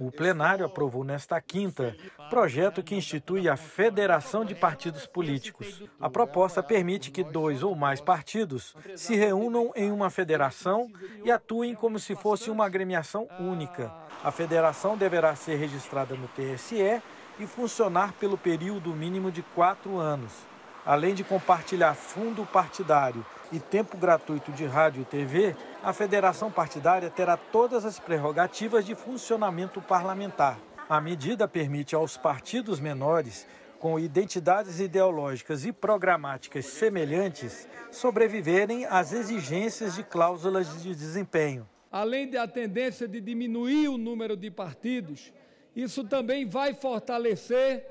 O plenário aprovou nesta quinta projeto que institui a Federação de Partidos Políticos. A proposta permite que dois ou mais partidos se reúnam em uma federação e atuem como se fosse uma agremiação única. A federação deverá ser registrada no TSE e funcionar pelo período mínimo de quatro anos. Além de compartilhar fundo partidário e tempo gratuito de rádio e TV, a federação partidária terá todas as prerrogativas de funcionamento parlamentar. A medida permite aos partidos menores, com identidades ideológicas e programáticas semelhantes, sobreviverem às exigências de cláusulas de desempenho. Além da tendência de diminuir o número de partidos, isso também vai fortalecer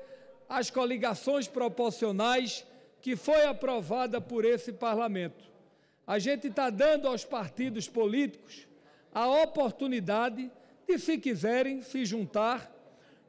as coligações proporcionais que foi aprovada por esse parlamento. A gente está dando aos partidos políticos a oportunidade de, se quiserem, se juntar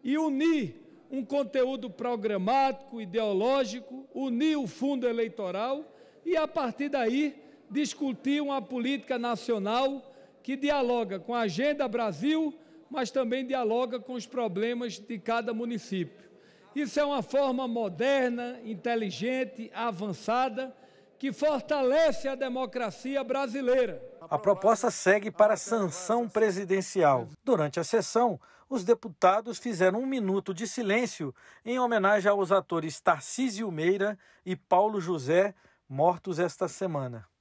e unir um conteúdo programático, ideológico, unir o fundo eleitoral e, a partir daí, discutir uma política nacional que dialoga com a Agenda Brasil, mas também dialoga com os problemas de cada município. Isso é uma forma moderna, inteligente, avançada, que fortalece a democracia brasileira. A proposta segue para sanção presidencial. Durante a sessão, os deputados fizeram um minuto de silêncio em homenagem aos atores Tarcísio Meira e Paulo José, mortos esta semana.